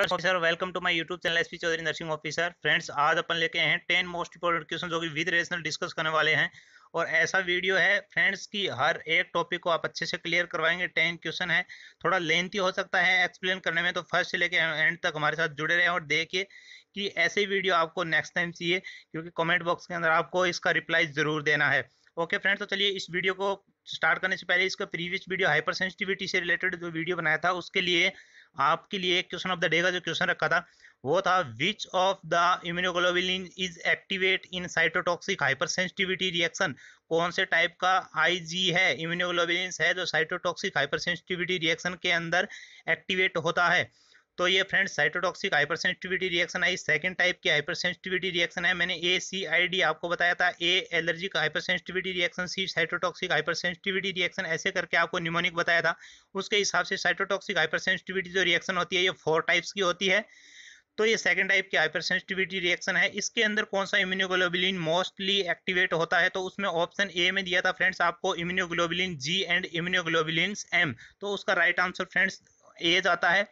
स्वागत officer welcome to my YouTube channel SP Chaudhary nursing officer friends आज अपन लेके आए हैं टेन मोस्ट इंपोर्टेंट क्वेश्चन जो कि विद रेशनल डिस्कस करने वाले हैं और ऐसा वीडियो है फ्रेंड्स की हर एक टॉपिक को आप अच्छे से क्लियर करवाएंगे टेन क्वेश्चन है थोड़ा लेंथी हो सकता है एक्सप्लेन करने में तो फर्स्ट से लेके एंड तक हमारे साथ जुड़े रहें और देखिए कि ऐसे वीडियो आपको नेक्स्ट टाइम चाहिए क्योंकि कॉमेंट बॉक्स के अंदर आपको इसका रिप्लाई ज़रूर देना है ओके फ्रेंड्स तो चलिए इस वीडियो को स्टार्ट करने से पहले इसका प्रीवियस वीडियो हाइपर सेंसिटिविटी से रिलेटेड जो वीडियो बनाया था उसके लिए आपके लिए एक क्वेश्चन ऑफ द डे का जो क्वेश्चन रखा था वो था which of the immunoglobulin is activate in cytotoxic hyper sensitivity reaction कौन से टाइप का आईजी है इम्यूनोग्लोबिलिन है जो साइटोटॉक्सिक हाइपर सेंसिटिविटी रिएक्शन के अंदर एक्टिवेट होता है तो ये friend cytotoxic sensitivity reaction I second type की सेंसिटिविटी रिएक्शन है मैंने ए सी आई डी आपको बताया था A allergic sensitivity reaction C cytotoxic hyper sensitivity reaction ऐसे करके आपको निमोनिक बताया था उसके हिसाब से साइटोटॉक्सिक हाइपर सेंसिटिविटी जो रिएक्शन होती है ये फोर टाइप्स की होती है तो ये सेकंड टाइप की हाइपर सेंसिटिविटी रिएक्शन है इसके अंदर कौन सा इम्यूनोग्लोबुलिन मोस्टली एक्टिवेट होता है तो उसमें ऑप्शन ए में दिया था फ्रेंड्स आपको immunoglobulin G and immunoglobulin M तो उसका राइट आंसर फ्रेंड्स ए जाता है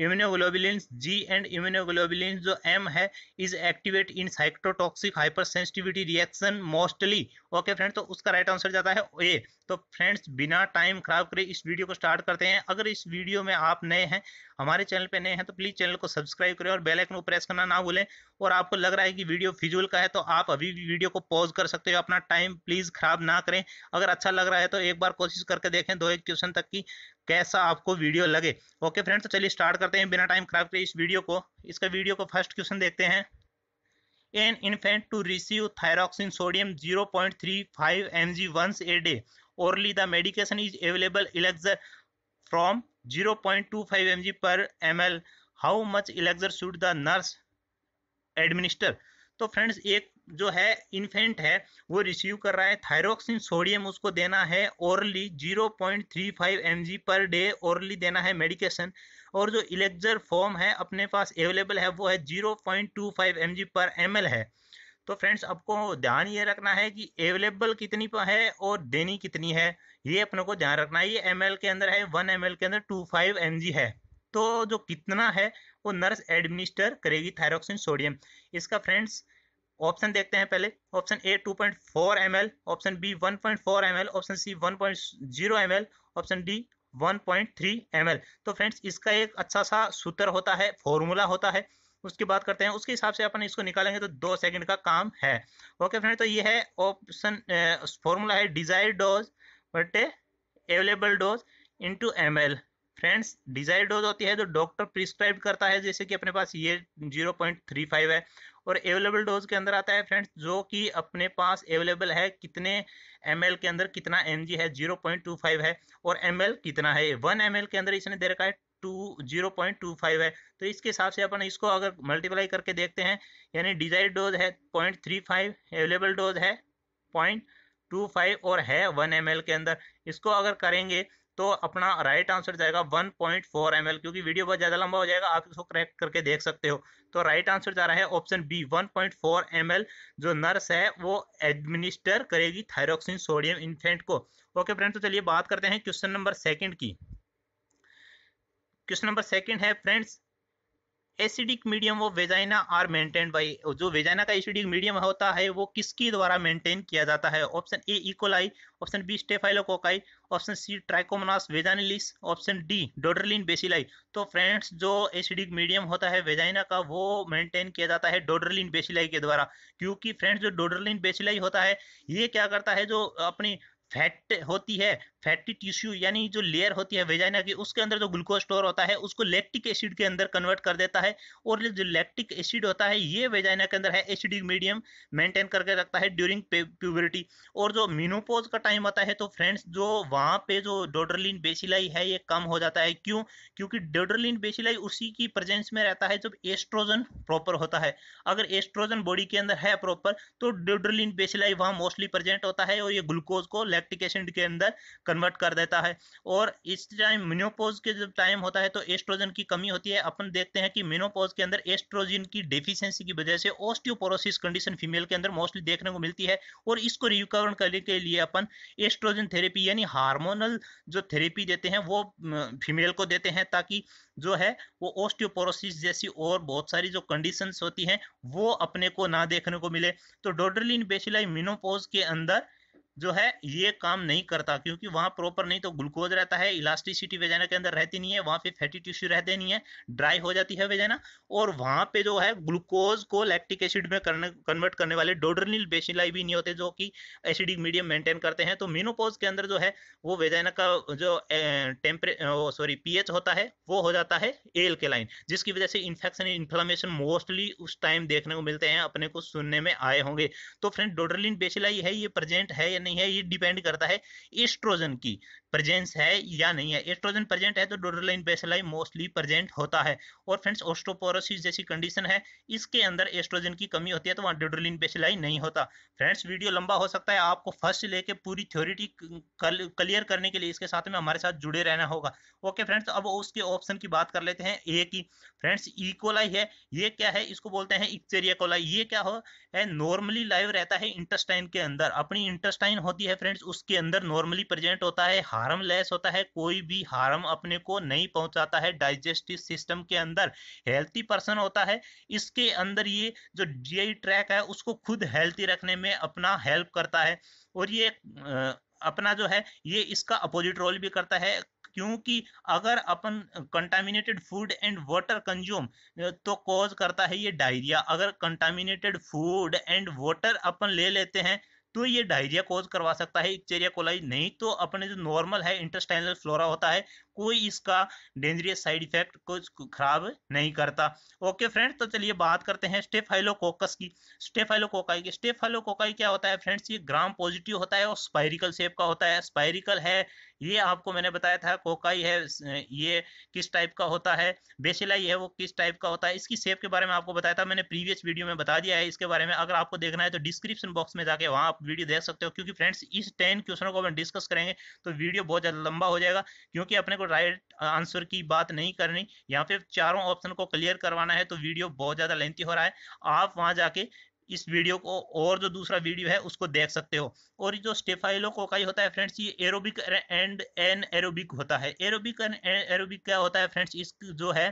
इम्यूनोग्लोबिलिन जी एंड इम्यूनोग्लोबिलिन जो एम है is activate in cytotoxic hyper sensitivity reaction mostly okay friend तो उसका राइट आंसर जाता है ए तो फ्रेंड्स बिना टाइम खराब करे इस वीडियो को स्टार्ट करते हैं अगर इस वीडियो में आप नए हैं हमारे चैनल पे नए हैं तो प्लीज चैनल को सब्सक्राइब करें और बेलाइकन को प्रेस करना ना भूलें और आपको लग रहा है कि वीडियो फिजुअल का है तो आप अभी भी वीडियो को पॉज कर सकते हो अपना टाइम प्लीज़ ख़राब ना करें अगर अच्छा लग रहा है तो एक बार कोशिश करके देखें दो एक क्वेश्चन तक की कैसा आपको वीडियो लगे ओके फ्रेंड्स तो चलिए स्टार्ट करते हैं बिना टाइम खराब के इस वीडियो को इसका वीडियो को फर्स्ट क्वेश्चन देखते हैं an infant to receive thyroxine sodium 0.35 mg once a day orally the medication is available elixir from 0.25 पर M L how much elixir should the nurse administer तो फ्रेंड्स एक जो है इन्फेंट है वो रिसीव कर रहा है थायरोक्सिन सोडियम उसको देना है orally 0.35 point per day orally देना है मेडिकेशन और जो इलेक्जर फॉर्म है अपने पास अवेलेबल है वो है 0.25 पॉइंट पर एम है तो फ्रेंड्स आपको ध्यान ये रखना है कि अवेलेबल कितनी पर है और देनी कितनी है ये अपने को ध्यान रखना है ये एम के अंदर है वन एम के अंदर टू फाइव है तो जो कितना है वो नर्स एडमिनिस्टर करेगी थायरोक्सिन सोडियम इसका फ्रेंड्स ऑप्शन देखते हैं पहले option A 2.4 point option B 1.4 point option C 1.0 point option D 1.3 point तो फ्रेंड्स इसका एक अच्छा सा सूत्र होता है फॉर्मूला होता है उसकी बात करते हैं उसके हिसाब से अपन इसको निकालेंगे तो दो सेकंड का काम है ओके फ्रेंड तो ये है ऑप्शन फॉर्मूला है डिजायर डोज बटे available dose into M friends desire dose होती है जो डॉक्टर प्रिस्क्राइब करता है जैसे कि अपने पास ये 0.35 है और अवेलेबल डोज के अंदर आता है फ्रेंड्स जो कि अपने पास अवेलेबल है कितने एम के अंदर कितना एम है 0.25 है और एम कितना है वन एम के अंदर इसने दे रखा है to zero point two five है तो इसके हिसाब से अपन इसको अगर मल्टीप्लाई करके देखते हैं यानी डिजायर डोज है point three five available dose है पॉइंट टू फाइव और है वन एम के अंदर इसको अगर करेंगे तो अपना राइट आंसर जाएगा 1.4 पॉइंट क्योंकि वीडियो बहुत ज़्यादा लंबा हो जाएगा आप इसको करेक्ट करके देख सकते हो तो राइट आंसर जा रहा है ऑप्शन बी 1.4 पॉइंट जो नर्स है वो एडमिनिस्टर करेगी थायरोक्सिन सोडियम इन्फेंट को ओके फ्रेंड तो चलिए बात करते हैं क्वेश्चन नंबर सेकेंड की क्वेश्चन नंबर सेकेंड है friends acidic medium of vagina are maintain by जो वेजाइना का एसिडिक मीडियम होता है वो किसके द्वारा मेंटेन किया जाता है option A E coli option B staphylococci option C trichomonas vaginalis option D Doderlein bacilli तो फ्रेंड्स जो एसिडिक मीडियम होता है वेजाइना का वो मेंटेन किया जाता है डोडरलिन बेसिलाई के द्वारा क्योंकि फ्रेंड्स जो डोडरलिन बेसिलाई होता है ये क्या करता है जो अपनी फैट होती है फैटी टिश्यू यानी जो लेयर होती है वेजाइना की उसके अंदर जो ग्लूकोज स्टोर होता है उसको लैक्टिक एसिड के अंदर कन्वर्ट कर देता है और जो लैक्टिक एसिड होता है ये वेजाइना के अंदर है एसिडिक मीडियम मेंटेन करके रखता है ड्यूरिंग प्यूबरिटी और जो मीनोपोज का टाइम आता है तो फ्रेंड्स जो वहाँ पे जो डोडरलिन बेसिलाई है ये कम हो जाता है क्यों क्योंकि डोडरलिन बेसिलाई उसी की प्रेजेंस में रहता है जब एस्ट्रोजन प्रॉपर होता है अगर एस्ट्रोजन बॉडी के अंदर है प्रॉपर तो डोडरलिन बेसिलाई वहाँ मोस्टली प्रेजेंट होता है और ये ग्लूकोज को लैक्टिक एसिड के अंदर कन्वर्ट कर देता है और इस टाइम मिनोपोज के जब टाइम होता है तो एस्ट्रोजन की कमी होती है अपन देखते हैं कि मिनोपोज के अंदर एस्ट्रोजन की डेफिशिएंसी की वजह से ऑस्टियोपोरोसिस कंडीशन फीमेल के अंदर मोस्टली देखने को मिलती है और इसको रिकवर करने के लिए अपन एस्ट्रोजन थेरेपी यानी हार्मोनल जो थेरेपी देते हैं वो फीमेल को देते हैं ताकि जो है वो ऑस्टियोपोरोसिस जैसी और बहुत सारी जो कंडीशन होती हैं वो अपने को ना देखने को मिले तो डोडरलिन बेसिलाई मिनोपोज के अंदर जो है ये काम नहीं करता क्योंकि वहां प्रॉपर नहीं तो ग्लूकोज रहता है इलास्टिसिटी वेजाना के अंदर रहती नहीं है वहां पे फैटी टिश्यू रहते नहीं है ड्राई हो जाती है वेजाना और वहां पे जो है ग्लूकोज को लैक्टिक एसिड में करने कन्वर्ट करने वाले डोडरनिल बेसिलाई भी नहीं होते जो कि एसिडिक मीडियम मेंटेन करते हैं तो मीनोपोज के अंदर जो है वो वेजाना का जो टेम्परे सॉरी पी होता है वो हो जाता है एल के लाइन जिसकी वजह से इन्फेक्शन इन्फ्लामेशन मोस्टली उस टाइम देखने को मिलते हैं अपने को सुनने में आए होंगे तो फ्रेंड डोडरलिन बेसिलाई है ये प्रेजेंट है या या नहीं है ये डिपेंड करता है एस्ट्रोजन की प्रेजेंस है या नहीं है एस्ट्रोजन प्रेजेंट है तो डोरलाइन बेसलाइन मोस्टली प्रेजेंट होता है और फ्रेंड्स ऑस्टोपोरोसिस जैसी कंडीशन है इसके अंदर एस्ट्रोजन की कमी होती है तो वहाँ डोडोलिन बेसलाइन नहीं होता फ्रेंड्स वीडियो लंबा हो सकता है आपको फर्स्ट लेके पूरी थ्योरिटी क्लियर करने के लिए इसके साथ में हमारे साथ जुड़े रहना होगा ओके फ्रेंड्स अब उसके ऑप्शन की बात कर लेते हैं ए की फ्रेंड्स इकोलाई e है ये क्या है इसको बोलते हैं इक्चेरिया कोलाई ये क्या हो है नॉर्मली लाइव रहता है इंटस्टाइन के अंदर अपनी इंटस्टाइन लाइन होती है फ्रेंड्स उसके अंदर नॉर्मली प्रेजेंट होता है हार्म लेस होता है कोई भी हार्म अपने को नहीं पहुंचाता है डाइजेस्टिव सिस्टम के अंदर हेल्थी पर्सन होता है इसके अंदर ये जो जीआई ट्रैक है उसको खुद हेल्थी रखने में अपना हेल्प करता है और ये अपना जो है ये इसका अपोजिट रोल भी करता है क्योंकि अगर अपन contaminated food and water consume तो कॉज करता है ये डायरिया अगर कंटामिनेटेड फूड एंड वाटर अपन ले लेते हैं तो ये डायरिया कोज करवा सकता है इक्चेरिया कोलाई नहीं तो अपने जो नॉर्मल है इंटेस्टाइनल फ्लोरा होता है कोई इसका डेंजरियस साइड इफेक्ट कुछ खराब नहीं करता ओके फ्रेंड तो चलिए बात करते हैं स्टेफाइलोकोकस की स्टेफाइलोकोकाई की स्टेफाइलोकोकाई क्या होता है फ्रेंड्स ये ग्राम पॉजिटिव होता है और स्पाइरिकल शेप का होता है स्पाइरिकल है ये आपको मैंने बताया था कोकाई है ये किस टाइप का होता है बेसिलाई है वो किस टाइप का होता है इसकी शेप के बारे में आपको बताया था मैंने प्रीवियस वीडियो में बता दिया है इसके बारे में अगर आपको देखना है तो डिस्क्रिप्शन बॉक्स में जाके वहाँ आप वीडियो देख सकते हो क्योंकि फ्रेंड्स इस टेन क्वेश्चनों को अपन डिस्कस करेंगे तो वीडियो बहुत ज़्यादा लंबा हो जाएगा क्योंकि अपने को राइट आंसर uh, की बात नहीं करनी यहाँ पे चारों ऑप्शन को क्लियर करवाना है तो वीडियो बहुत ज्यादा लेंथी हो रहा है आप वहां जाके इस वीडियो को और जो दूसरा वीडियो है उसको देख सकते हो और जो स्टेफाइलो कोकाई होता है फ्रेंड्स ये एरोबिक एंड एन एरोबिक होता है एरोबिक एंड एरोबिक क्या होता है फ्रेंड्स इस जो है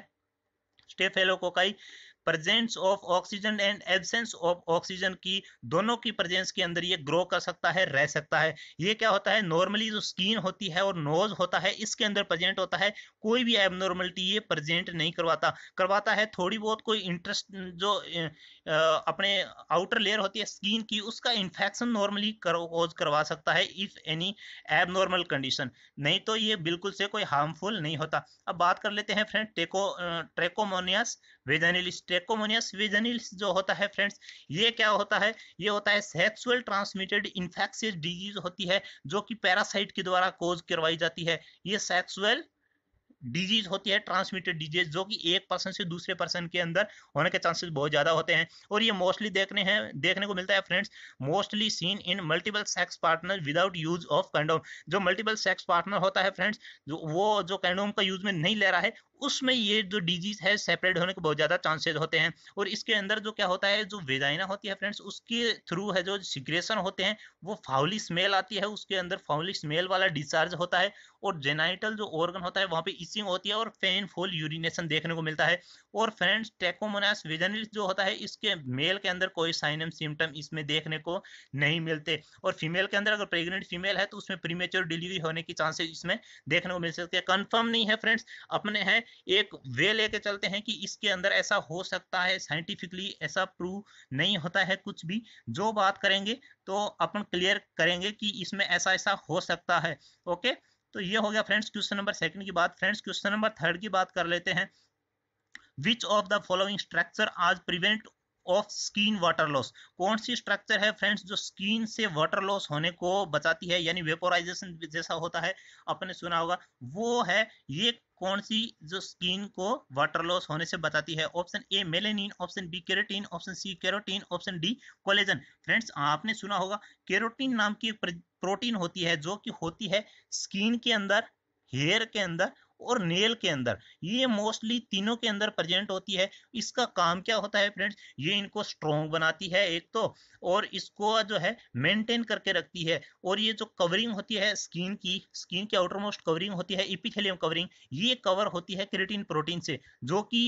staphylococci presence of oxygen and absence of oxygen की दोनों की प्रेजेंस के अंदर ये ग्रो कर सकता है रह सकता है ये क्या होता है नॉर्मली जो स्किन होती है और नोज होता है इसके अंदर प्रेजेंट होता है कोई भी एबनॉर्मलिटी ये प्रेजेंट नहीं करवाता करवाता है थोड़ी बहुत कोई इंटरेस्ट जो आ, अपने आउटर लेयर होती है स्किन की उसका इन्फेक्शन नॉर्मली कोज करवा सकता है इफ एनी एबनॉर्मल कंडीशन नहीं तो ये बिल्कुल से कोई हार्मफुल नहीं होता अब बात कर लेते हैं फ्रेंड ट्रेको ट्रेकोमोनियस वेजनिल स्टेकोमोनियस जो होता है फ्रेंड्स ये क्या होता है ये होता है सेक्सुअल ट्रांसमिटेड इन्फेक्शियस डिजीज होती है जो कि पैरासाइट के द्वारा कोज करवाई जाती है ये सेक्सुअल डिजीज होती है ट्रांसमिटेड डिजीज जो कि एक पर्सन से दूसरे पर्सन के अंदर होने के चांसेस बहुत ज़्यादा होते हैं और ये मोस्टली देखने हैं देखने को मिलता है friends mostly seen in multiple sex partner without use of condom जो मल्टीपल सेक्स पार्टनर होता है फ्रेंड्स जो वो जो कैंडोम का यूज में नहीं ले रहा है उसमें ये जो डिजीज है सेपरेट होने के बहुत ज़्यादा चांसेज होते हैं और इसके अंदर जो क्या होता है जो वेजाइना होती है फ्रेंड्स उसके थ्रू है जो सिक्रेशन होते हैं वो फाउली स्मेल आती है उसके अंदर फाउली स्मेल वाला डिस्चार्ज होता है और जेनाइटल जो ऑर्गन होता है वहां पे इसिंग होती है और फेन फुल यूरिनेशन देखने को मिलता है और फ्रेंड्स टेकोमोनास वेजनिस जो होता है इसके मेल के अंदर कोई साइन एंड सिम्टम इसमें देखने को नहीं मिलते और फीमेल के अंदर अगर प्रेग्नेंट फीमेल है तो उसमें प्रीमेच्योर डिलीवरी होने की चांसेस इसमें देखने को मिल सकते हैं कन्फर्म नहीं है फ्रेंड्स अपने हैं एक वे लेके चलते हैं कि इसके अंदर ऐसा हो सकता है साइंटिफिकली ऐसा प्रूव नहीं होता है कुछ भी जो बात करेंगे तो अपन क्लियर करेंगे कि इसमें ऐसा ऐसा हो सकता है ओके तो ये हो गया फ्रेंड्स क्वेश्चन नंबर सेकंड की बात फ्रेंड्स क्वेश्चन नंबर थर्ड की बात कर लेते हैं which of the following structure aids prevent of skin water loss कौन सी स्ट्रक्चर है फ्रेंड्स जो स्किन से वाटर लॉस होने को बचाती है यानी वेपोराइजेशन जैसा होता है आपने सुना होगा वो है ये कौन सी जो स्किन को वाटर लॉस होने से बताती है option A melanin option B carotene option C carotene option D collagen friends आपने सुना होगा केरोटीन नाम की प्रोटीन होती है जो कि होती है स्किन के अंदर हेयर के अंदर और नेल के अंदर ये मोस्टली तीनों के अंदर प्रेजेंट होती है इसका काम क्या होता है फ्रेंड्स ये इनको स्ट्रॉन्ग बनाती है एक तो और इसको जो है मेंटेन करके रखती है और ये जो कवरिंग होती है स्किन की स्किन की आउटर मोस्ट कवरिंग होती है इपिथेलियम कवरिंग ये कवर होती है क्रिएटिन प्रोटीन से जो कि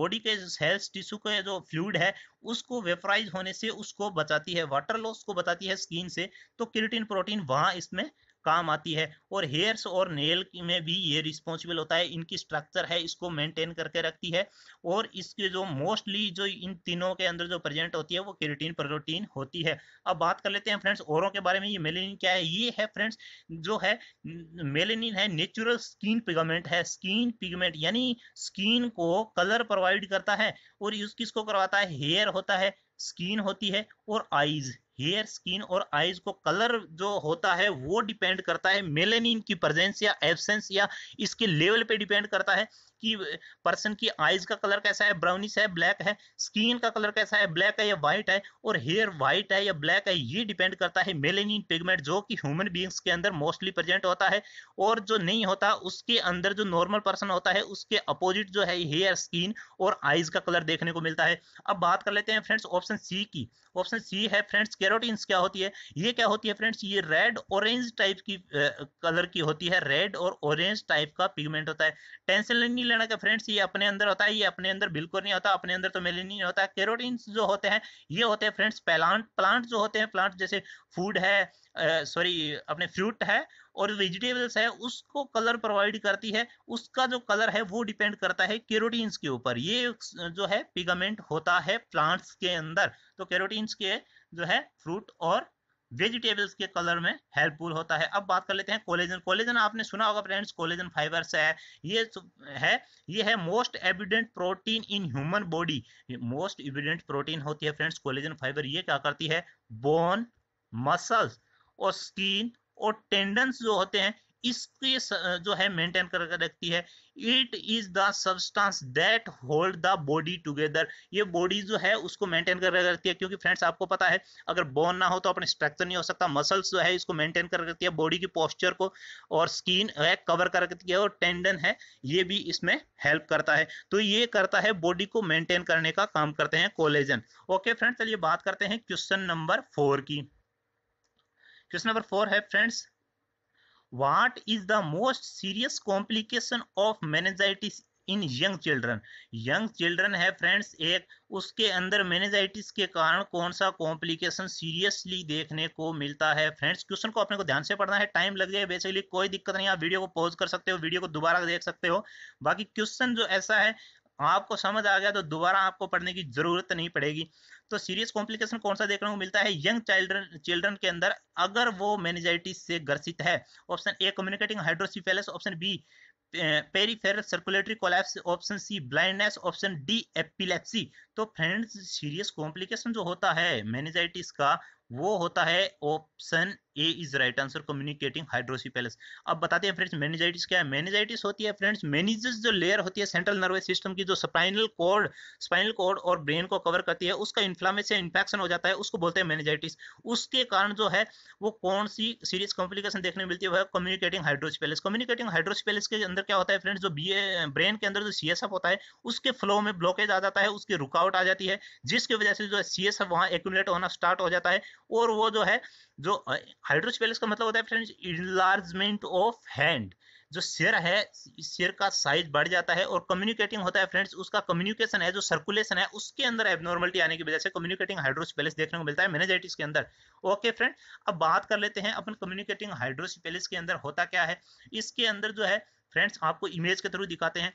बॉडी के सेल्स टिश्यू के जो फ्लूड है उसको वेपराइज होने से उसको बचाती है वाटर लॉस को बताती है स्किन से तो क्रिएटिन प्रोटीन वहां इसमें काम आती है और हेयर्स और नेल में भी ये रिस्पॉन्सिबल होता है इनकी स्ट्रक्चर है इसको मेंटेन करके रखती है और इसके जो मोस्टली जो इन तीनों के अंदर जो प्रेजेंट होती है वो केरेटिन प्रोटीन होती है अब बात कर लेते हैं फ्रेंड्स औरों के बारे में ये मेलेनिन क्या है ये है फ्रेंड्स जो है मेलेनिन है नेचुरल स्किन पिगमेंट है स्किन पिगमेंट यानी स्किन को कलर प्रोवाइड करता है और यूज किसको करवाता है हेयर होता है स्किन होती है और आईज हेयर स्किन और आईज को कलर जो होता है वो डिपेंड करता है मेलेनिन की प्रेजेंस या एब्सेंस या इसके लेवल पे डिपेंड करता है की पर्सन की आईज का कलर कैसा है ब्राउनिश है ब्लैक है स्किन का कलर कैसा है ब्लैक है या व्हाइट है और हेयर व्हाइट है या ब्लैक है ये डिपेंड करता है मेलेनिन पिगमेंट जो कि ह्यूमन बींग्स के अंदर मोस्टली प्रेजेंट होता है और जो नहीं होता उसके अंदर जो नॉर्मल पर्सन होता है उसके अपोजिट जो है हेयर स्किन और आईज का कलर देखने को मिलता है अब बात कर लेते हैं फ्रेंड्स ऑप्शन सी की ऑप्शन सी है फ्रेंड्स कैरोटीन क्या होती है ये क्या होती है फ्रेंड्स ये रेड ऑरेंज टाइप की कलर की होती है रेड और ऑरेंज टाइप का पिगमेंट होता है टेंसिल लेना का फ्रेंड्स ये अपने अंदर होता है ये अपने अंदर बिल्कुल नहीं होता अपने अंदर तो मेलेनिन होता है कैरोटीन जो होते हैं ये होते हैं फ्रेंड्स प्लांट प्लांट जो होते हैं प्लांट जैसे फूड है सॉरी अपने फ्रूट है और वेजिटेबल्स है उसको कलर प्रोवाइड करती है उसका जो कलर है वो डिपेंड करता है केरोटीन्स के ऊपर ये जो है पिगमेंट होता है प्लांट्स के अंदर तो केरोटीन्स के जो है फ्रूट और वेजिटेबल्स के कलर में हेल्पफुल होता है अब बात कर लेते हैं कोलेजन कोलेजन आपने सुना होगा फ्रेंड्स कोलेजन फाइबर्स है ये है ये है most evident protein in human body most evident protein होती है फ्रेंड्स कोलेजन फाइबर ये क्या करती है बोन मसल्स और स्किन और टेंडन्स जो होते हैं इसके जो है मेंटेन कर रखती है it is the substance that hold the body together ये बॉडी जो है उसको मेंटेन कर रखती है क्योंकि फ्रेंड्स आपको पता है अगर बोन ना हो तो अपने स्ट्रक्चर नहीं हो सकता मसल्स जो है इसको मेंटेन कर रखती है बॉडी की पोस्चर को और स्किन है कवर कर रखती है और टेंडन है ये भी इसमें हेल्प करता है तो ये करता है बॉडी को मेंटेन करने का काम करते हैं कोलेजन ओके फ्रेंड्स चलिए बात करते हैं क्वेश्चन नंबर फोर की क्वेश्चन नंबर फोर है friends what is the most serious complication of meningitis in young children young children है फ्रेंड्स एक उसके अंदर मेनेजाइटिस के कारण कौन सा कॉम्प्लिकेशन सीरियसली देखने को मिलता है फ्रेंड्स क्वेश्चन को अपने को ध्यान से पढ़ना है टाइम लग जाए बेसिकली कोई दिक्कत नहीं आप वीडियो को पॉज कर सकते हो वीडियो को दोबारा देख सकते हो बाकी क्वेश्चन जो ऐसा है आपको समझ आ गया तो दोबारा आपको पढ़ने की जरूरत नहीं पड़ेगी तो सीरियस कॉम्प्लिकेशन कौन सा देखने को मिलता है यंग चाइल्ड्रन चिल्ड्रन के अंदर अगर वो मेनेजाइटिस से ग्रसित है option A communicating hydrocephalus option B peripheral circulatory collapse option C blindness option D epilepsy तो फ्रेंड्स सीरियस कॉम्प्लिकेशन जो होता है मेनेजाइटिस का वो होता है option A is right answer communicating hydrocephalus अब बताते हैं फ्रेंड्स मैनेजाइटिस क्या है मैनेजाइटिस होती है फ्रेंड्स मैनेजस जो लेयर होती है सेंट्रल नर्वस सिस्टम की जो स्पाइनल कॉर्ड स्पाइनल कॉर्ड और ब्रेन को कवर करती है उसका इन्फ्लामेशन इन्फेक्शन हो जाता है उसको बोलते हैं मैनेजाइटिस उसके कारण जो है वो कौन सी सीरियस कॉम्प्लिकेशन देखने मिलती है कम्युनिकेटिंग हाइड्रोसिपेलस कम्युनिकेटिंग हाइड्रोसिपेलस के अंदर क्या होता है फ्रेंड्स जो बी ब्रेन के अंदर जो सी होता है उसके फ्लो में ब्लॉकेज आ जाता है उसकी रुकावट आ जाती है जिसकी वजह से जो है सी वहाँ होना स्टार्ट हो जाता है और वो जो है जो हाइड्रोस्पेलस का मतलब होता है फ्रेंड्स इलार्जमेंट ऑफ हैंड जो सिर है सिर का साइज बढ़ जाता है और कम्युनिकेटिंग होता है फ्रेंड्स उसका कम्युनिकेशन है जो सर्कुलेशन है उसके अंदर एबनॉर्मलिटी आने की वजह से कम्युनिकेटिंग हाइड्रोस्पेलिस देखने को मिलता है मेनेजाइटिस के अंदर ओके फ्रेंड अब बात कर लेते हैं अपन कम्युनिकेटिंग हाइड्रोस्पेलिस के अंदर होता क्या है इसके अंदर जो है फ्रेंड्स आपको इमेज के थ्रू दिखाते हैं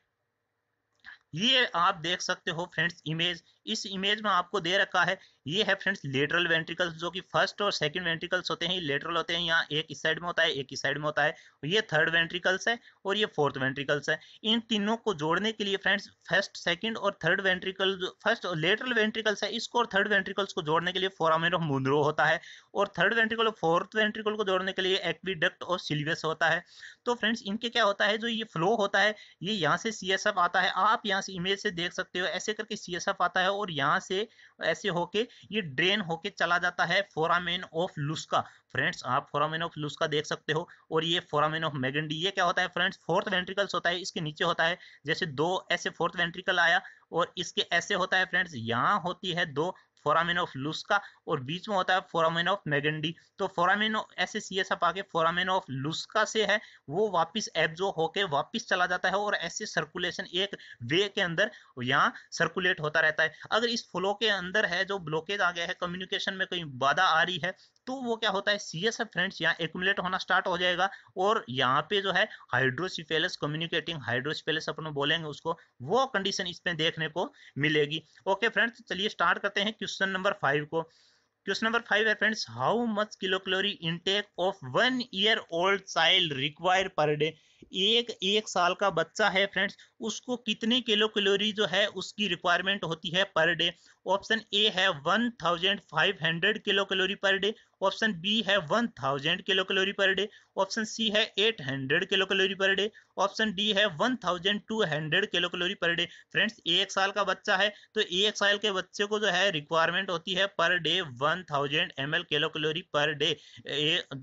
ये आप देख सकते हो फ्रेंड्स इमेज इस इमेज में आपको दे रखा है ये है फ्रेंड्स लेटरल वेंट्रिकल्स जो कि फर्स्ट और सेकंड वेंट्रिकल्स होते हैं लेटरल होते हैं यहाँ एक इस साइड में होता है एक इस साइड में होता है ये थर्ड वेंट्रिकल्स है और ये फोर्थ वेंट्रिकल्स है इन तीनों को जोड़ने के लिए फ्रेंड्स फर्स्ट सेकंड और थर्ड वेंट्रिकल फर्स्ट और लेटरल वेंट्रिकल्स है इसको और थर्ड वेंट्रिकल्स को जोड़ने के लिए फोरामिन ऑफ मुंद्रो होता है और थर्ड वेंट्रिकल और फोर्थ वेंट्रिकल को जोड़ने के लिए एक्विडक्ट और सिल्वियस होता है तो फ्रेंड्स इनके क्या होता है जो ये फ्लो होता है ये यहाँ से सी आता है आप यहाँ यहाँ से इमेज से देख सकते हो ऐसे करके सी आता है और यहाँ से ऐसे होके ये ड्रेन होके चला जाता है फोरामेन ऑफ लुस्का फ्रेंड्स आप फोरामेन ऑफ लुस्का देख सकते हो और ये फोरामेन ऑफ मैगेंडी ये क्या होता है फ्रेंड्स फोर्थ वेंट्रिकल्स होता है इसके नीचे होता है जैसे दो ऐसे फोर्थ वेंट्रिकल आया और इसके ऐसे होता है फ्रेंड्स यहाँ होती है दो फोरामिन ऑफ लुस्का और बीच में होता है फोरामिन ऑफ मैगेंडी तो फोरामिन ऐसे सी एस एफ आके फोरामिन ऑफ लुस्का से है वो वापस एब्जो होके वापस चला जाता है और ऐसे सर्कुलेशन एक वे के अंदर यहाँ सर्कुलेट होता रहता है अगर इस फ्लो के अंदर है जो ब्लॉकेज आ गया है कम्युनिकेशन में कोई बाधा आ रही है तो वो क्या होता है सी एस एफ फ्रेंड्स यहाँ एकट होना स्टार्ट हो जाएगा और यहाँ पे जो है हाइड्रोसिफेलस कम्युनिकेटिंग हाइड्रोसिफेलस अपन बोलेंगे उसको वो कंडीशन इसमें देखने को मिलेगी ओके फ्रेंड्स चलिए स्टार्ट करते हैं क्वेश्चन नंबर फाइव को क्वेश्चन नंबर फाइव है friends how much kilocalorie intake of one year old child require per day एक एक साल का बच्चा है फ्रेंड्स उसको कितने किलो कैलोरी जो है उसकी रिक्वायरमेंट होती है पर डे ऑप्शन ए है one thousand five hundred kilo calorie per day option B है one thousand kilo calorie per day option C है eight hundred kilo calorie per day option D है one thousand two hundred kilo calorie per day friends एक साल का बच्चा है तो एक साल के बच्चे को जो है रिक्वायरमेंट होती है per day one thousand M L kilo calorie per day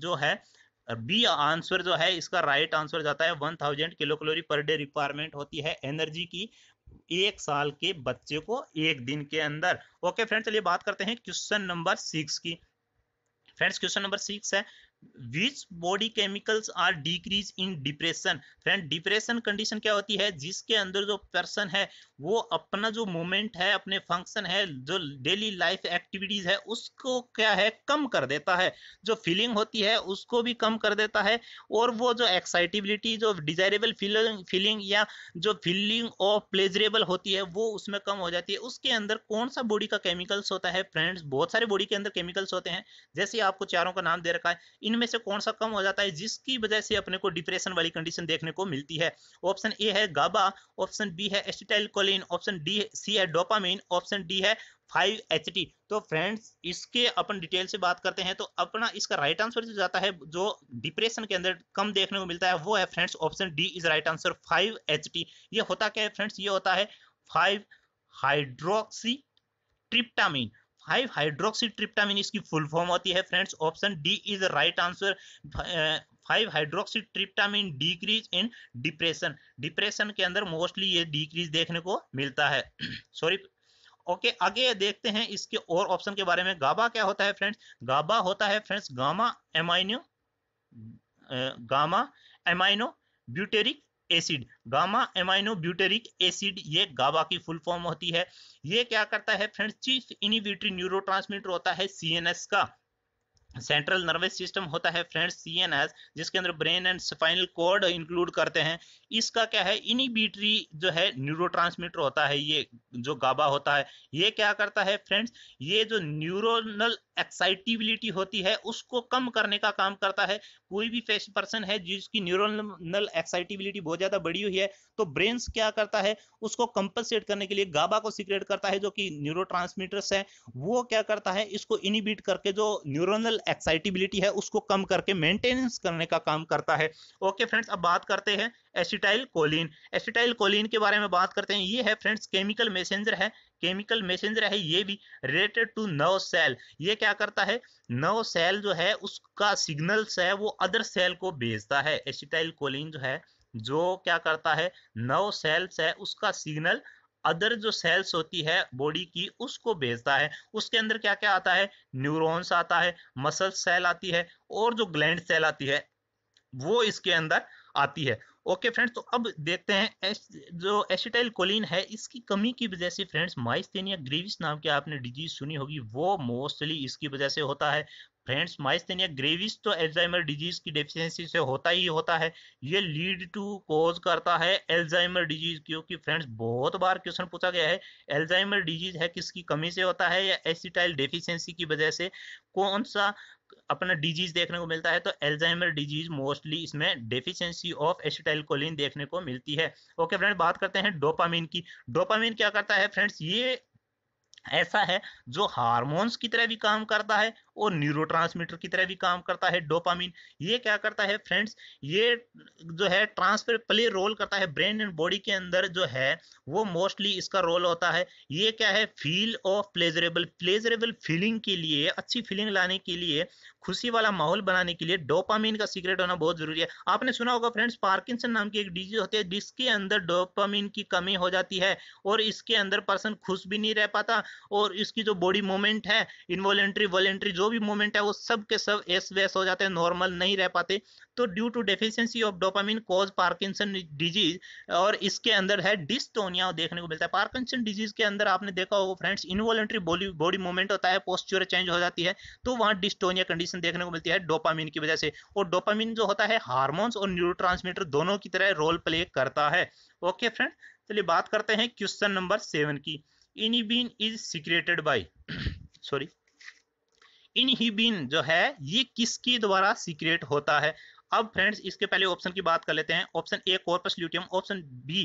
जो है बी आंसर जो है इसका राइट आंसर जाता है one thousand kilo calorie per day requirement होती है एनर्जी की एक साल के बच्चे को एक दिन के अंदर ओके फ्रेंड चलिए बात करते हैं क्वेश्चन नंबर सिक्स की फ्रेंड्स क्वेश्चन नंबर सिक्स है which body chemicals are decrease in depression friend depression condition क्या होती है जिसके अंदर जो पर्सन है वो अपना जो मोमेंट है अपने फंक्शन है जो डेली लाइफ एक्टिविटीज है उसको क्या है कम कर देता है जो फीलिंग होती है उसको भी कम कर देता है और वो जो एक्साइटिबिलिटी जो डिजायरेबल फीलिंग फीलिंग या जो फीलिंग ऑफ प्लेजरेबल होती है वो उसमें कम हो जाती है उसके अंदर कौन सा बॉडी का केमिकल्स होता है फ्रेंड्स बहुत सारे बॉडी के अंदर केमिकल्स होते हैं जैसे आपको चारों का नाम दे रखा है इनमें से कौन सा कम हो जाता है जिसकी वजह से अपने को डिप्रेशन वाली कंडीशन देखने को मिलती है ऑप्शन ए है गाबा ऑप्शन बी है एसिटाइलकोलिन ऑप्शन डी सी है डोपामिन ऑप्शन डी है 5 एच टी तो फ्रेंड्स इसके अपन डिटेल से बात करते हैं तो अपना इसका राइट आंसर जो जाता है जो डिप्रेशन के अंदर कम देखने को मिलता है वो है friends option D is right answer 5 H T ये होता क्या है फ्रेंड्स ये होता है 5 hydroxy tryptamine five hydroxy tryptamine इसकी फुल फॉर्म होती है friends option D is right answer five hydroxy tryptamine decrease in depression depression के अंदर मोस्टली ये डिक्रीज देखने को मिलता है सॉरी ओके okay, आगे देखते हैं इसके और ऑप्शन के बारे में गाबा क्या होता है फ्रेंड्स गाबा होता है friends gamma amino uh, gamma amino butyric acid gamma amino butyric acid ये गाबा की फुल फॉर्म होती है ये क्या करता है फ्रेंड्स चीफ इनिबिटरी न्यूरो होता है सी का सेंट्रल नर्वस सिस्टम होता है फ्रेंड्स सीएनएस जिसके अंदर brain and spinal cord include करते हैं इसका क्या है इनिबिटरी जो है न्यूरोट्रांसमीटर होता है ये जो गाबा होता है ये क्या करता है फ्रेंड्स ये जो न्यूरोनल एक्साइटिबिलिटी होती है उसको कम करने का काम करता है कोई भी पर्सन है जिसकी न्यूरोनल एक्साइटिबिलिटी बहुत ज़्यादा बढ़ी हुई है तो ब्रेन्स क्या करता है उसको कंपनसेट करने के लिए गाबा को सिक्रेट करता है जो कि न्यूरो है वो क्या करता है इसको इनिबिट करके जो न्यूरोनल एक्साइटिबिलिटी है उसको कम करके मेंटेनेंस करने का काम करता है ओके फ्रेंड्स अब बात करते हैं एसिटाइल कोलिन एसिटाइल कोलिन के बारे में बात करते हैं ये है फ्रेंड्स केमिकल मैसेंजर है केमिकल मैसेंजर है ये भी रिलेटेड टू नर्व सेल ये क्या करता है नर्व सेल जो है उसका सिग्नल्स है वो अदर सेल को भेजता है एसिटाइल कोलिन जो है जो क्या करता है नर्व सेल्स है उसका सिग्नल अदर जो सेल्स होती है बॉडी की उसको भेजता है उसके अंदर क्या क्या आता है न्यूरॉन्स आता है मसल सेल आती है और जो ग्लैंड सेल आती है वो इसके अंदर आती है ओके फ्रेंड्स तो अब देखते हैं एस, जो एसिटाइल कोलिन है इसकी कमी की वजह से फ्रेंड्स माइस्थेनिया ग्रेविस नाम की आपने डिजीज सुनी होगी वो मोस्टली इसकी वजह से होता है फ्रेंड्स माइस्थेनिया ग्रेविस तो एल्जाइमर डिजीज की डेफिशिएंसी से होता ही होता है ये लीड टू कोज करता है एल्जाइमर डिजीज क्योंकि फ्रेंड्स बहुत बार क्वेश्चन पूछा गया है एल्जाइमर डिजीज है किसकी कमी से होता है या एसिटाइल डेफिशिएंसी की वजह से कौन सा अपना डिजीज देखने को मिलता है तो एल्जाइमर डिजीज मोस्टली इसमें डेफिशिएंसी ऑफ एसिटाइल कोलिन देखने को मिलती है ओके फ्रेंड बात करते हैं डोपामिन की डोपामिन क्या करता है फ्रेंड्स ये ऐसा है जो हार्मोन्स की तरह भी काम करता है और न्यूरो की तरह भी काम करता है डोपामिन ये क्या करता है फ्रेंड्स ये जो है ट्रांसफर प्ले रोल करता है ब्रेन एंड बॉडी के अंदर जो है वो मोस्टली इसका रोल होता है ये क्या है feel of pleasurable pleasurable feeling के लिए अच्छी फीलिंग लाने के लिए खुशी वाला माहौल बनाने के लिए डोपामिन का सीक्रेट होना बहुत जरूरी है आपने सुना होगा फ्रेंड्स पार्किंसन नाम की एक डिजीज होती है जिसके अंदर डोपामिन की कमी हो जाती है और इसके अंदर पर्सन खुश भी नहीं रह पाता और इसकी जो बॉडी मूवमेंट है इन्वॉलेंट्री वॉलेंट्री जो भी मूवमेंट है वो सब के सब एस वेस हो जाते हैं नॉर्मल नहीं रह पाते तो due to deficiency of dopamine cause Parkinson disease और इसके अंदर है डिस्टोनिया देखने को मिलता है पार्किंसन डिजीज के अंदर आपने देखा होगा फ्रेंड्स इनवॉलेंट्री बॉडी मूवमेंट होता है पोस्चर चेंज हो जाती है तो वहाँ डिस्टोनिया कंडीशन देखने को मिलती है डोपामिन की वजह से और डोपामिन जो होता है हार्मोन्स और न्यूरो दोनों की तरह रोल प्ले करता है ओके फ्रेंड चलिए बात करते हैं क्वेश्चन नंबर सेवन की inhibin is secreted by sorry inhibin जो है ये किसके द्वारा सीक्रेट होता है अब फ्रेंड्स इसके पहले ऑप्शन की बात कर लेते हैं option A corpus luteum option B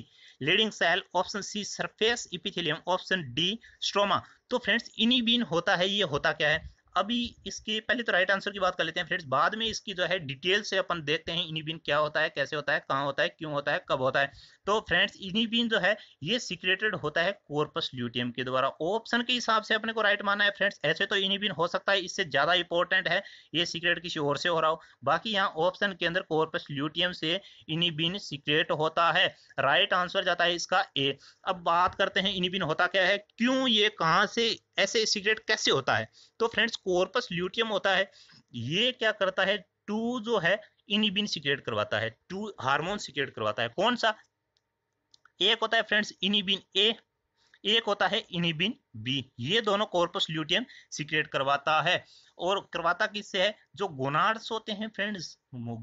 Leydig cell option C surface epithelium option D stroma तो फ्रेंड्स इनिबिन होता है ये होता क्या है अभी इसके पहले तो राइट आंसर की बात कर लेते हैं फ्रेंड्स बाद में इसकी जो है डिटेल से अपन देखते हैं इनिबिन क्या होता है कैसे होता है कहाँ होता है क्यों होता है कब होता है तो फ्रेंड्स इनिबिन जो है ये सिक्रेटेड होता है कोर्पस ल्यूटियम के द्वारा ऑप्शन के हिसाब से अपने को राइट माना है फ्रेंड्स ऐसे तो इनिबिन हो सकता है इससे ज़्यादा इंपॉर्टेंट है ये सिक्रेट किसी और से हो रहा हो बाकी यहाँ ऑप्शन के अंदर कोर्पस ल्यूटियम से इनिबिन सिक्रेट होता है राइट आंसर जाता है इसका ए अब बात करते हैं इनिबिन होता क्या है क्यों ये कहाँ से ऐसे सिगरेट कैसे होता है तो फ्रेंड्स कोरपस ल्यूटियम होता है ये क्या करता है टू जो है इनिबिन सिक्रेट करवाता है टू हार्मोन सिक्रेट करवाता है कौन सा एक होता है फ्रेंड्स इनिबिन ए एक होता है इनिबिन बी ये दोनों कॉर्पस ल्यूटियम सिक्रेट करवाता है और करवाता किससे है जो गोनार्ड्स होते हैं फ्रेंड्स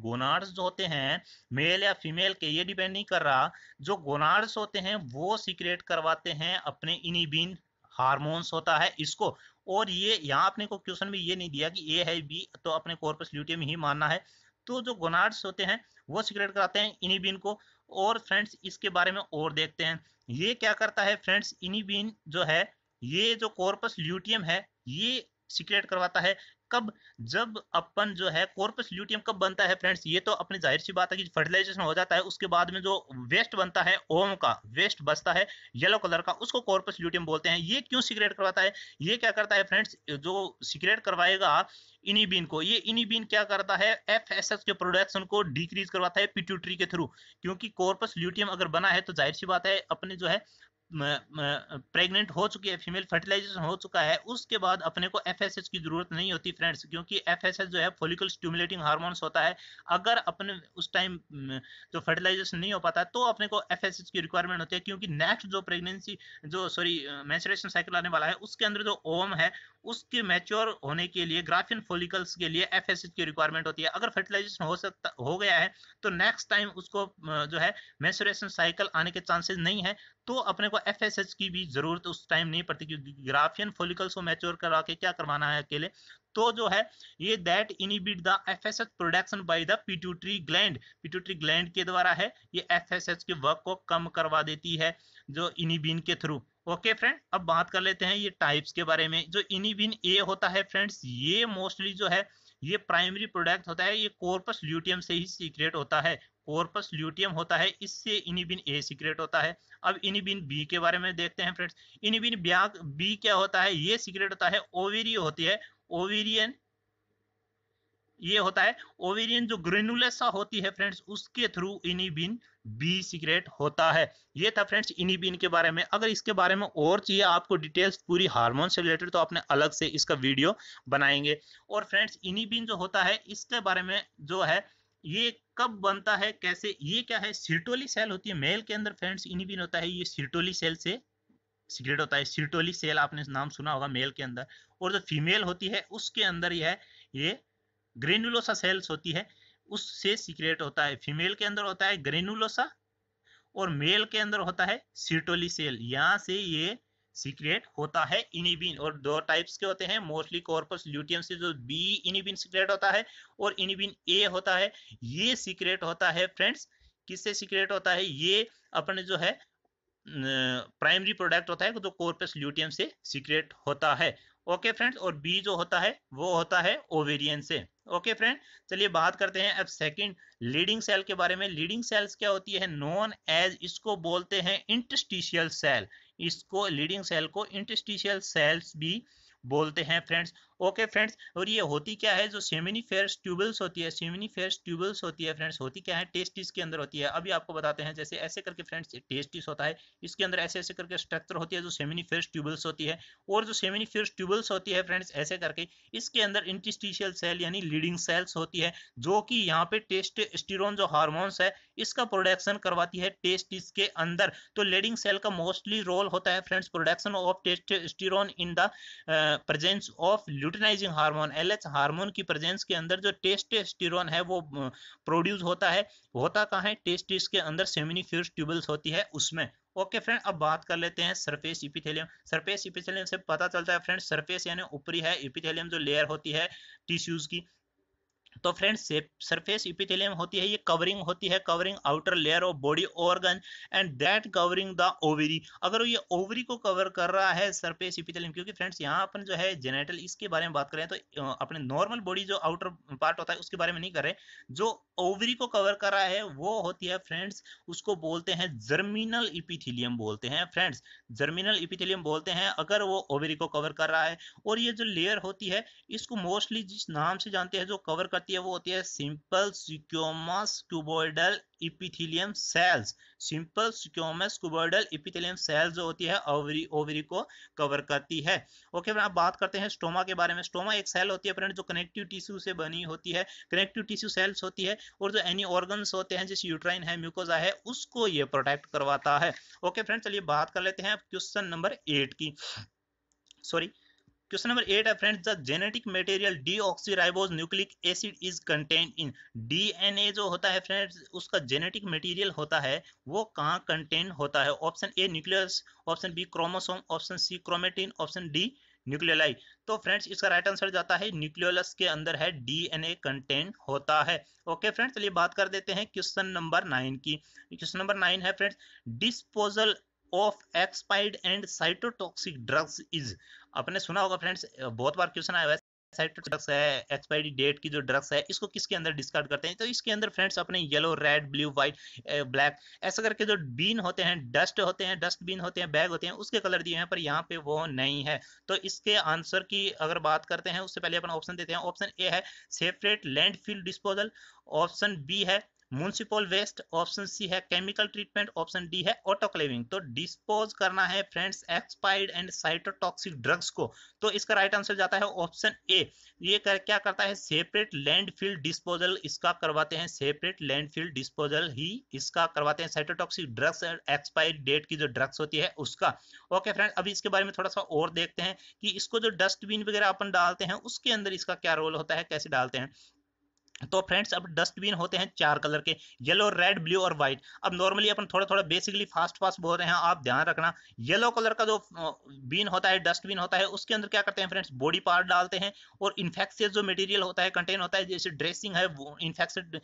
गोनार्ड्स जो होते हैं मेल या फीमेल के ये डिपेंड नहीं कर रहा जो गोनार्ड्स होते हैं वो सिक्रेट करवाते हैं अपने इनिबिन हार्मोन्स होता है इसको और ये यहाँ अपने को क्वेश्चन में ये नहीं दिया कि ए है बी तो अपने कॉर्पस ल्यूटियम ही मानना है तो जो गोनाड्स होते हैं वो सिक्रेट कराते हैं इनिबिन को और फ्रेंड्स इसके बारे में और देखते हैं ये क्या करता है फ्रेंड्स इनिबिन जो है ये जो कॉर्पस ल्यूटियम है ये सिक्रेट करवाता है कब जब अपन जो है कॉर्पस ल्यूटियम कब बनता है फ्रेंड्स ये तो अपनी जाहिर सी बात है कि फर्टिलाइजेशन हो जाता है उसके बाद में जो वेस्ट बनता है ओम का वेस्ट बचता है येलो कलर का उसको कॉर्पस ल्यूटियम बोलते हैं ये क्यों सिगरेट करवाता है ये क्या करता है फ्रेंड्स जो सिगरेट करवाएगा इनिबिन को ये इनिबिन क्या करता है एफ के प्रोडक्शन को डिक्रीज करवाता है पिट्यूटरी के थ्रू क्योंकि कॉर्पस ल्यूटियम अगर बना है तो जाहिर सी बात है अपने जो है प्रेग्नेंट हो चुकी है फीमेल फर्टिलाइजेशन हो चुका है उसके बाद अपने को एफएसएच की जरूरत नहीं होती फ्रेंड्स क्योंकि एफएसएच जो है फोलिकल स्टिमुलेटिंग हार्मोन्स होता है अगर अपने उस टाइम जो फर्टिलाइजेशन नहीं हो पाता तो अपने को एफएसएच की रिक्वायरमेंट होती है क्योंकि नेक्स्ट जो प्रेगनेंसी जो सॉरी मैचुरेशन साइकिल आने वाला है उसके अंदर जो ओम है उसके मैच्योर होने के लिए ग्राफिन फोलिकल्स के लिए एफ की रिक्वायरमेंट होती है अगर फर्टिलाइजेशन हो सकता हो गया है तो नेक्स्ट टाइम उसको जो है मेसोरेशन साइकिल आने के चांसेस नहीं है तो अपने को एफ की भी जरूरत उस टाइम नहीं पड़ती क्योंकि ग्राफियन फोलिकल्स को मैच्योर करवा के क्या करवाना है अकेले तो जो है ये that inhibit the FSH production by the pituitary gland pituitary gland के द्वारा है ये एफएसएच के वर्क को कम करवा देती है जो इनिबिन के थ्रू ओके फ्रेंड अब बात कर लेते हैं ये टाइप्स के बारे में जो इनिबिन ए होता है फ्रेंड्स ये मोस्टली जो है ये प्राइमरी प्रोडक्ट होता है ये कॉर्पस ल्यूटियम से ही सीक्रेट होता है कॉर्पस ल्यूटियम होता है इससे इनिबिन ए सीक्रेट होता है अब इनिबिन बी के बारे में देखते हैं फ्रेंड्स इनिबिन ब्याग बी क्या होता है ये सीक्रेट होता है ओवेरी होती है ओवेरियन ये होता है ओवेरियन जो ग्रेनुलेसा होती है फ्रेंड्स उसके थ्रू इनिबिन बी सीक्रेट होता है ये था फ्रेंड्स इनिबिन के बारे में अगर इसके बारे में और चाहिए आपको डिटेल्स पूरी हार्मोन से रिलेटेड तो आपने अलग से इसका वीडियो बनाएंगे और फ्रेंड्स इनिबिन जो होता है इसके बारे में जो है ये कब बनता है कैसे ये क्या है सिरटोली सेल होती है मेल के अंदर फ्रेंड्स इनिबिन होता है ये सिरटोली सेल से सिगरेट होता है सिरटोली सेल आपने नाम सुना होगा मेल के अंदर और जो फीमेल होती है उसके अंदर यह ये ग्रेनुलोसा सेल्स होती है उससे सीक्रेट होता है फीमेल के अंदर होता है ग्रेनुलोसा और मेल के अंदर होता है सीटोली सेल यहाँ से ये सीक्रेट होता है इनिबिन और दो टाइप्स के होते हैं मोस्टली कॉर्पस ल्यूटियम से जो बी इनिबिन सीक्रेट होता है और इनिबिन ए होता है ये सीक्रेट होता है फ्रेंड्स किससे सीक्रेट होता है ये अपने जो है प्राइमरी प्रोडक्ट होता है जो कॉर्पस ल्यूटियम से सीक्रेट होता है ओके okay, फ्रेंड्स और बी जो होता है वो होता है ओवेरियन से ओके फ्रेंड चलिए बात करते हैं अब सेकंड लीडिंग सेल के बारे में लीडिंग सेल्स क्या होती है नॉन एज इसको बोलते हैं इंटस्टिशियल सेल इसको लीडिंग सेल को इंटस्टिशियल सेल्स भी बोलते हैं फ्रेंड्स ओके फ्रेंड्स और ये होती क्या है जो सेमिनी फेयर्स ट्यूबल्स होती है सेमिनी फेयर्स ट्यूबल्स होती है फ्रेंड्स होती क्या है टेस्टिस के अंदर होती है अभी आपको बताते हैं जैसे ऐसे करके फ्रेंड्स टेस्टिस होता है इसके अंदर ऐसे ऐसे करके स्ट्रक्चर होती है जो सेमिनी फेयर्स ट्यूबल्स होती है और जो सेमिनी फेयर्स ट्यूबल्स होती है फ्रेंड्स ऐसे करके इसके अंदर इंटिस्टिशियल सेल यानी लीडिंग सेल्स होती है जो कि यहाँ पे टेस्ट स्टीरोन जो हार्मोन्स है इसका प्रोडक्शन करवाती है टेस्टिस के अंदर तो लीडिंग सेल का मोस्टली रोल होता है friends production of testosterone in the presence of luteinizing hormone LH hormone की प्रेजेंस के अंदर जो टेस्टेस्टिरोन है वो प्रोड्यूस होता है होता कहाँ है टेस्टिस के अंदर सेमिनिफ्यूज ट्यूबल्स होती है उसमें ओके okay, फ्रेंड अब बात कर लेते हैं सरफेस इपिथेलियम सरफेस इपिथेलियम से पता चलता है फ्रेंड सरफेस यानी ऊपरी है इपिथेलियम जो लेयर होती है टिश्यूज की तो फ्रेंड्स सरफेस इपिथेलियम होती है ये कवरिंग होती है covering outer layer of body organ and that covering the ovary अगर ये ओवरी को कवर कर रहा है सरफेस इपिथेलियम क्योंकि फ्रेंड्स यहाँ अपन जो है जेनेटल इसके बारे में बात करें तो अपने नॉर्मल बॉडी जो आउटर पार्ट होता है उसके बारे में नहीं कर रहे जो ओवरी को कवर कर रहा है वो होती है फ्रेंड्स उसको बोलते हैं जर्मिनल इपिथिलियम बोलते हैं फ्रेंड्स जर्मिनल इपिथिलियम बोलते हैं अगर वो ओवरी को कवर कर रहा है और ये जो लेयर होती है इसको मोस्टली जिस नाम से जानते हैं जो कवर करते आती है वो होती है simple squamous cuboidal epithelium cells simple squamous cuboidal epithelium cells जो होती है ओवरी ओवरी को कवर करती है ओके फ्रेंड बात करते हैं स्टोमा के बारे में स्टोमा एक सेल होती है फ्रेंड जो कनेक्टिव टिश्यू से बनी होती है कनेक्टिव टिश्यू सेल्स होती है और जो एनी ऑर्गन्स होते हैं जैसे यूट्राइन है म्यूकोजा है उसको ये प्रोटेक्ट करवाता है ओके फ्रेंड चलिए बात कर लेते हैं क्वेश्चन नंबर एट की sorry question Question number 8 uh, friends the genetic material deoxyribose nucleic acid is contained in DNA जो होता है फ्रेंड्स उसका जेनेटिक मटेरियल होता है वो कहाँ कंटेन होता है option A nucleus option B chromosome option C chromatin option D nucleoli तो फ्रेंड्स इसका राइट आंसर जाता है न्यूक्लियोलस के अंदर है डीएनए कंटेंट होता है ओके फ्रेंड्स चलिए बात कर देते हैं क्वेश्चन नंबर नाइन की क्वेश्चन नंबर नाइन है friends disposal of expired and cytotoxic drugs is आपने सुना होगा फ्रेंड्स बहुत बार क्वेश्चन आया हुआ है है एक्सपायरी डेट की जो ड्रग्स है इसको किसके अंदर डिस्कार्ड करते हैं तो इसके अंदर फ्रेंड्स अपने yellow red blue white black ऐसा करके जो बीन होते हैं डस्ट होते हैं डस्टबिन होते हैं बैग होते हैं उसके कलर दिए हैं पर यहाँ पे वो नहीं है तो इसके आंसर की अगर बात करते हैं उससे पहले अपना ऑप्शन देते हैं ऑप्शन ए है separate land disposal option B है म्यूनसिपल वेस्ट ऑप्शन सी है केमिकल ट्रीटमेंट ऑप्शन डी है ऑटोक्लेविंग तो डिस्पोज करना है friends expired and cytotoxic drugs को तो इसका राइट आंसर जाता है ऑप्शन ए ये कर, क्या करता है सेपरेट लैंडफिल डिस्पोजल इसका करवाते हैं सेपरेट लैंडफिल डिस्पोजल ही इसका करवाते हैं साइटोटॉक्सिक ड्रग्स एक्सपायरी डेट की जो ड्रग्स होती है उसका ओके फ्रेंड अभी इसके बारे में थोड़ा सा और देखते हैं कि इसको जो डस्टबिन वगैरह अपन डालते हैं उसके अंदर इसका क्या रोल होता है कैसे डालते हैं तो फ्रेंड्स अब डस्टबिन होते हैं चार कलर के येलो रेड ब्लू और व्हाइट अब नॉर्मली अपन थोड़ा थोड़ा बेसिकली फास्ट फास्ट बोल रहे हैं आप ध्यान रखना येलो कलर का जो बीन होता है डस्टबिन होता है उसके अंदर क्या करते हैं फ्रेंड्स बॉडी पार्ट डालते हैं और इन्फेक्शियस जो मटेरियल होता है कंटेन होता है जैसे ड्रेसिंग है इन्फेक्टेड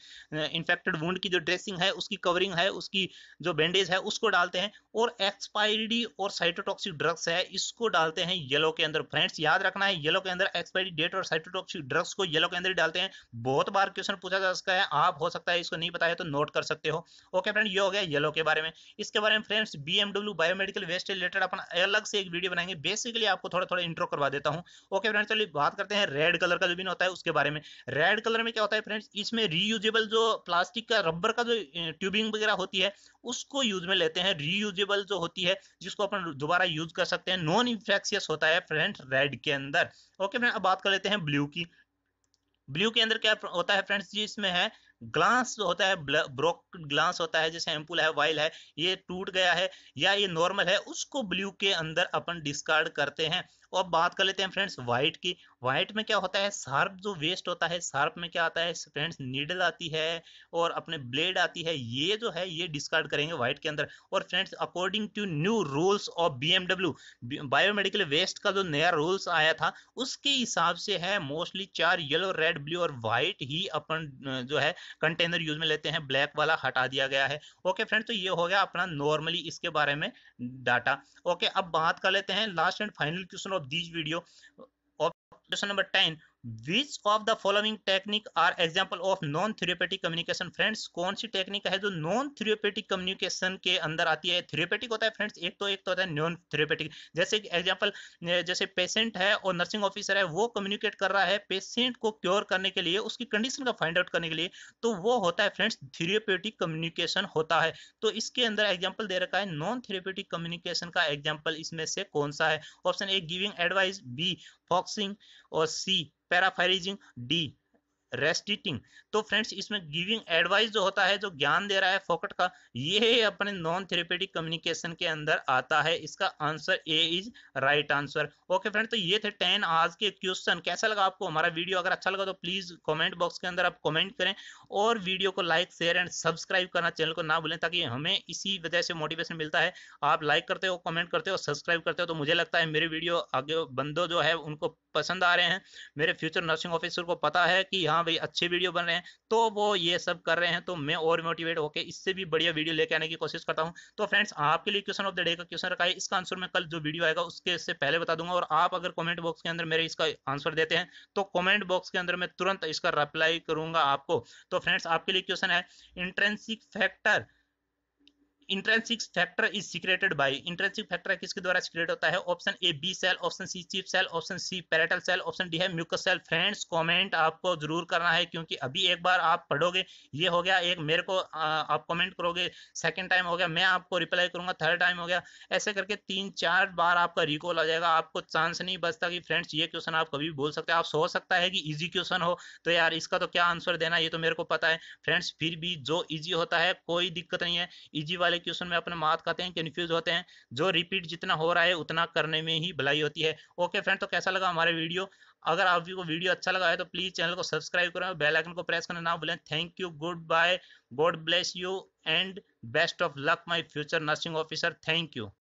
इन्फेक्टेड वूड की जो ड्रेसिंग है उसकी कवरिंग है उसकी जो बैंडेज है उसको डालते हैं और एक्सपायरी और साइटोटॉक्सिक ड्रग्स है इसको डालते हैं येलो के अंदर फ्रेंड्स याद रखना है येलो के अंदर एक्सपायरी डेट और साइटोटॉक्सिक ड्रग्स को येलो के अंदर डालते हैं बहुत बार बार क्वेश्चन पूछा जा सकता है आप हो सकता है इसको नहीं बताया तो नोट कर सकते हो ओके फ्रेंड ये हो गया येलो के बारे में इसके बारे में friends BMW biomedical waste related अपन अलग से एक वीडियो बनाएंगे बेसिकली आपको थोड़ा थोड़ा इंट्रो करवा देता हूँ ओके फ्रेंड चलिए बात करते हैं रेड कलर का जो भी होता है उसके बारे में रेड कलर में क्या होता है फ्रेंड्स इसमें रीयूजेबल जो प्लास्टिक का रबर का जो ट्यूबिंग वगैरह होती है उसको यूज में लेते हैं रीयूजेबल जो होती है जिसको अपन दोबारा यूज कर सकते हैं नॉन इन्फेक्शियस होता है फ्रेंड रेड के अंदर ओके फ्रेंड अब बात कर लेते हैं ब्लू की ब्लू के अंदर क्या होता है फ्रेंड्स इसमें है ग्लास होता है ब्रोक ग्लास होता है जैसे एम्पुल है वाइल है ये टूट गया है या ये नॉर्मल है उसको ब्लू के अंदर अपन डिस्कार्ड करते हैं और तो अब बात कर लेते हैं फ्रेंड्स व्हाइट की व्हाइट में क्या होता है शार्प जो वेस्ट होता है शार्प में क्या आता है फ्रेंड्स नीडल आती है और अपने ब्लेड आती है ये जो है ये डिस्कार्ड करेंगे व्हाइट के अंदर और friends according to new rules of MW biomedical waste का जो नया रूल्स आया था उसके हिसाब से है मोस्टली चार येलो रेड ब्लू और व्हाइट ही अपन जो है कंटेनर यूज में लेते हैं ब्लैक वाला हटा दिया गया है ओके फ्रेंड्स तो ये हो गया अपना नॉर्मली इसके बारे में डाटा ओके अब बात कर लेते हैं last and final question of this video of question number 10 which of the following technique are example of non therapeutic communication friends कौन सी टेक्निक है जो नॉन थ्योरेपेटिक कम्युनिकेशन के अंदर आती है थ्योरेपेटिक होता है फ्रेंड्स एक तो एक तो होता है नॉन थ्योरेपेटिक जैसे एग्जाम्पल जैसे पेशेंट है और नर्सिंग ऑफिसर है वो कम्युनिकेट कर रहा है पेशेंट को क्योर करने के लिए उसकी कंडीशन का फाइंड आउट करने के लिए तो वो होता है फ्रेंड्स थ्योरेपेटिक कम्युनिकेशन होता है तो इसके अंदर एग्जाम्पल दे रखा है नॉन थ्योरेपेटिक कम्युनिकेशन का एग्जाम्पल इसमें से कौन सा है option A giving advice B focusing और सी पैराफाइरिजिंग डी रेस्टिटिंग तो फ्रेंड्स इसमें गिविंग एडवाइस जो होता है जो ज्ञान दे रहा है फोकट का ये अपने नॉन थेरेपेटिक कम्युनिकेशन के अंदर आता है इसका answer A is right answer okay friend तो ये थे टेन आज के क्वेश्चन कैसा लगा आपको हमारा वीडियो अगर अच्छा लगा तो प्लीज कॉमेंट बॉक्स के अंदर आप कॉमेंट करें और वीडियो को लाइक शेयर एंड सब्सक्राइब करना चैनल को ना भूलें ताकि हमें इसी वजह से मोटिवेशन मिलता है आप लाइक करते हो कॉमेंट करते हो सब्सक्राइब करते हो तो मुझे लगता है मेरे वीडियो आगे बंदो जो है उनको पसंद आ रहे हैं मेरे फ्यूचर नर्सिंग ऑफिसर को पता है कि यहाँ भाई अच्छे वीडियो बन रहे हैं तो वो ये सब कर रहे हैं तो मैं और मोटिवेट होकर इससे भी बढ़िया वीडियो लेके आने की कोशिश करता हूँ तो फ्रेंड्स आपके लिए क्वेश्चन ऑफ द डे का क्वेश्चन रखा है इसका आंसर मैं कल जो वीडियो आएगा उसके से पहले बता दूंगा और आप अगर कॉमेंट बॉक्स के अंदर मेरे इसका आंसर देते हैं तो कॉमेंट बॉक्स के अंदर मैं तुरंत इसका रिप्लाई करूंगा आपको तो फ्रेंड्स आपके लिए क्वेश्चन है intrinsic factor intrinsic factor is secreted by intrinsic factor किसके द्वारा सिक्रेट होता है option A B cell option C chief cell option C parietal cell option D है म्यूकस सेल फ्रेंड्स कमेंट आपको जरूर करना है क्योंकि अभी एक बार आप पढ़ोगे ये हो गया एक मेरे को आ, आप कमेंट करोगे सेकंड टाइम हो गया मैं आपको रिप्लाई करूंगा थर्ड टाइम हो गया ऐसे करके तीन चार बार आपका रिकॉल आ जाएगा आपको चांस नहीं बचता कि फ्रेंड्स ये क्वेश्चन आप कभी बोल सकते हैं आप सो सकता है कि ईजी क्वेश्चन हो तो यार इसका तो क्या आंसर देना ये तो मेरे को पता है फ्रेंड्स फिर भी जो ईजी होता है कोई दिक्कत नहीं है ईजी वाले वाले क्वेश्चन में अपने मात खाते हैं कन्फ्यूज होते हैं जो रिपीट जितना हो रहा है उतना करने में ही भलाई होती है ओके फ्रेंड तो कैसा लगा हमारा वीडियो अगर आप को वीडियो अच्छा लगा है तो प्लीज चैनल को सब्सक्राइब करें और बेल आइकन को प्रेस करना ना भूलें thank you goodbye God bless you and best of luck my future nursing officer thank you